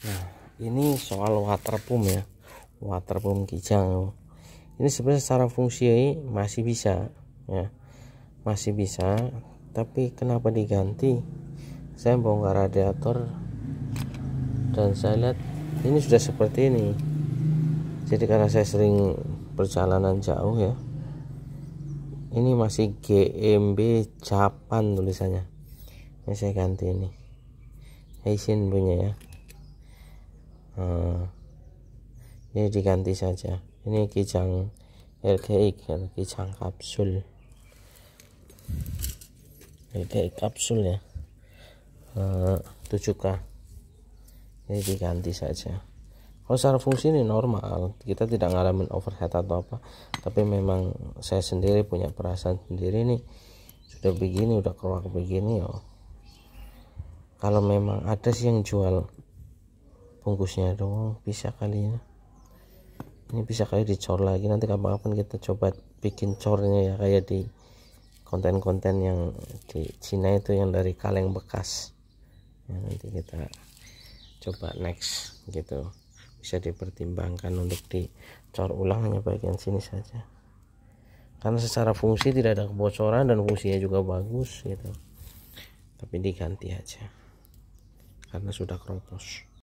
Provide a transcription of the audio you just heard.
nah ini soal water pump ya water pump kijang ini sebenarnya secara fungsi masih bisa ya masih bisa tapi kenapa diganti saya bongkar radiator dan saya lihat ini sudah seperti ini jadi karena saya sering perjalanan jauh ya ini masih GMB Japan tulisannya ini saya ganti ini Heisin punya ya uh, ini diganti saja ini kijang LKX kan? kijang kapsul LKX kapsul ya eh, uh, 7K ini diganti saja kalau oh, secara fungsi ini normal kita tidak ngalamin overhead atau apa tapi memang saya sendiri punya perasaan sendiri nih sudah begini udah keluar begini ya kalau memang ada sih yang jual bungkusnya doang bisa kali ya ini bisa kali dicor lagi nanti kapan-kapan kita coba bikin cornya ya kayak di konten-konten yang di Cina itu yang dari kaleng bekas ya, nanti kita coba next gitu bisa dipertimbangkan untuk dicor ulang hanya bagian sini saja karena secara fungsi tidak ada kebocoran dan fungsinya juga bagus gitu tapi diganti aja karena sudah keropos